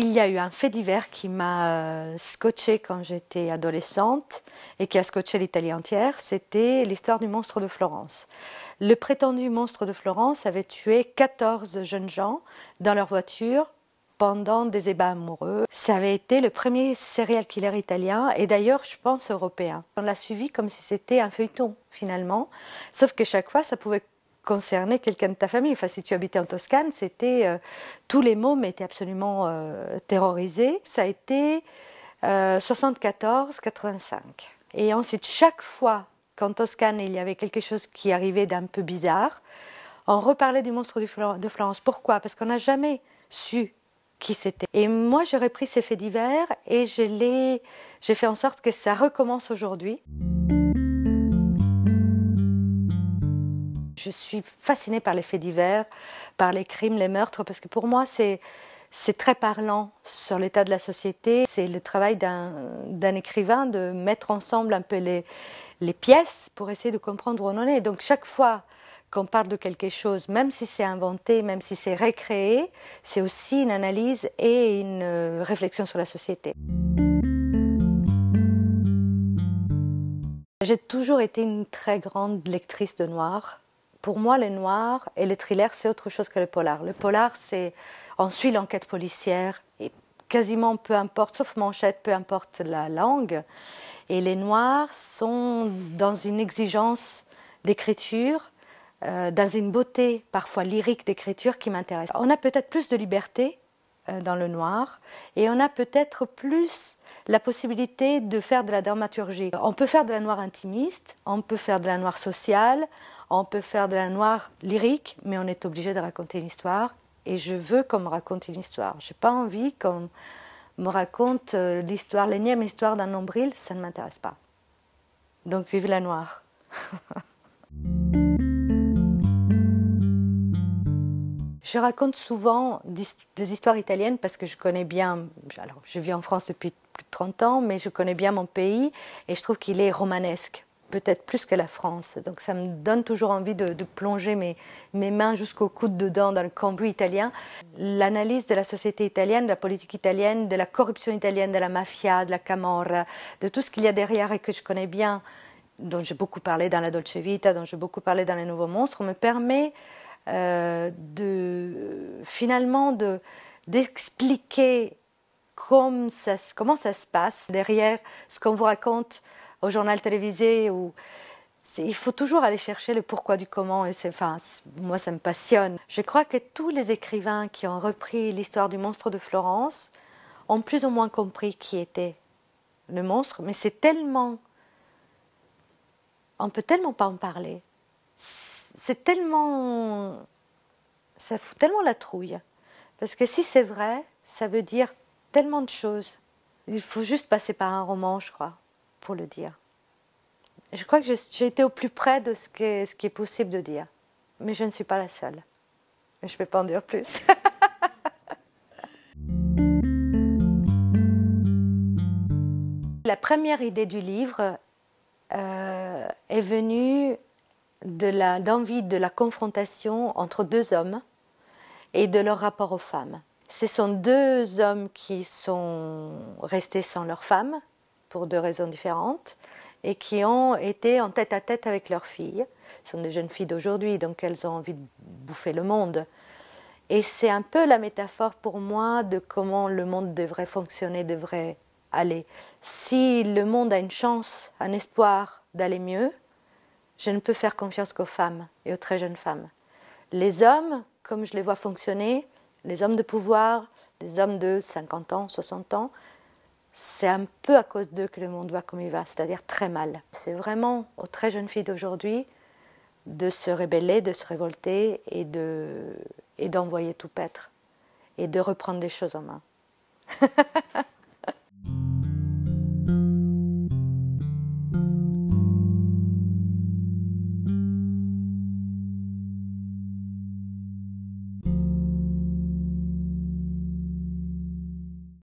il y a eu un fait divers qui m'a euh, scotché quand j'étais adolescente et qui a scotché l'Italie entière, c'était l'histoire du monstre de Florence. Le prétendu monstre de Florence avait tué 14 jeunes gens dans leur voiture pendant des ébats amoureux. Ça avait été le premier serial killer italien et d'ailleurs, je pense, européen. On l'a suivi comme si c'était un feuilleton, finalement. Sauf que chaque fois, ça pouvait concerner quelqu'un de ta famille. Enfin, si tu habitais en Toscane, c'était. Euh, tous les mômes étaient absolument euh, terrorisés. Ça a été 74-85. Euh, et ensuite, chaque fois qu'en Toscane, il y avait quelque chose qui arrivait d'un peu bizarre, on reparlait du monstre de Florence. Pourquoi Parce qu'on n'a jamais su qui c'était. Et moi, j'ai repris ces faits divers et j'ai fait en sorte que ça recommence aujourd'hui. Je suis fascinée par les faits divers, par les crimes, les meurtres, parce que pour moi, c'est c'est très parlant sur l'état de la société. C'est le travail d'un écrivain de mettre ensemble un peu les, les, pièces pour essayer de comprendre où on en est. Donc chaque fois quand on parle de quelque chose, même si c'est inventé, même si c'est recréé, c'est aussi une analyse et une euh, réflexion sur la société. J'ai toujours été une très grande lectrice de noir. Pour moi, les noirs et les thriller, c'est autre chose que le polar. Le polar, c'est on suit l'enquête policière et quasiment peu importe, sauf manchette, peu importe la langue. Et les noirs sont dans une exigence d'écriture euh, dans une beauté parfois lyrique d'écriture qui m'intéresse. On a peut-être plus de liberté euh, dans le noir et on a peut-être plus la possibilité de faire de la dramaturgie. On peut faire de la noire intimiste, on peut faire de la noire sociale, on peut faire de la noire lyrique, mais on est obligé de raconter une histoire. Et je veux qu'on me raconte une histoire. Je n'ai pas envie qu'on me raconte euh, l'histoire, l'énième histoire d'un nombril, ça ne m'intéresse pas. Donc vive la noire. Je raconte souvent des histoires italiennes parce que je connais bien, alors je vis en France depuis plus de 30 ans, mais je connais bien mon pays et je trouve qu'il est romanesque, peut-être plus que la France. Donc ça me donne toujours envie de, plonger mes, mes mains jusqu'au coude dedans dans le cambouis italien. L'analyse de la société italienne, de la politique italienne, de la corruption italienne, de la mafia, de la camorra, de tout ce qu'il y a derrière et que je connais bien, dont j'ai beaucoup parlé dans la Dolce Vita, dont j'ai beaucoup parlé dans les Nouveaux Monstres, me permet euh, de, euh, finalement de, d'expliquer comment ça, comment ça se passe derrière ce qu'on vous raconte au journal télévisé. Ou, il faut toujours aller chercher le pourquoi du comment. Et c'est, enfin, moi, ça me passionne. Je crois que tous les écrivains qui ont repris l'histoire du monstre de Florence ont plus ou moins compris qui était le monstre, mais c'est tellement... On peut tellement pas en parler c'est tellement. Ça fout tellement la trouille. Parce que si c'est vrai, ça veut dire tellement de choses. Il faut juste passer par un roman, je crois, pour le dire. Je crois que j'ai été au plus près de ce qui, est, ce qui est possible de dire. Mais je ne suis pas la seule. Je ne vais pas en dire plus. la première idée du livre euh, est venue d'envie de, la confrontation entre deux hommes et de leur rapport aux femmes. Ce sont deux hommes qui sont restés sans leur femme pour deux raisons différentes et qui ont été en tête à tête avec leurs filles. Ce sont des jeunes filles d'aujourd'hui, donc elles ont envie de bouffer le monde. Et c'est un peu la métaphore pour moi de comment le monde devrait fonctionner, devrait aller. Si le monde a une chance, un espoir d'aller mieux, je ne peux faire confiance qu'aux femmes et aux très jeunes femmes. Les hommes, comme je les vois fonctionner, les hommes de pouvoir, les hommes de 50 ans, 60 ans, c'est un peu à cause d'eux que le monde va comme il va, c'est-à-dire très mal. C'est vraiment aux très jeunes filles d'aujourd'hui de se rébeller, de se révolter et d'envoyer tout paître et de reprendre les choses en main.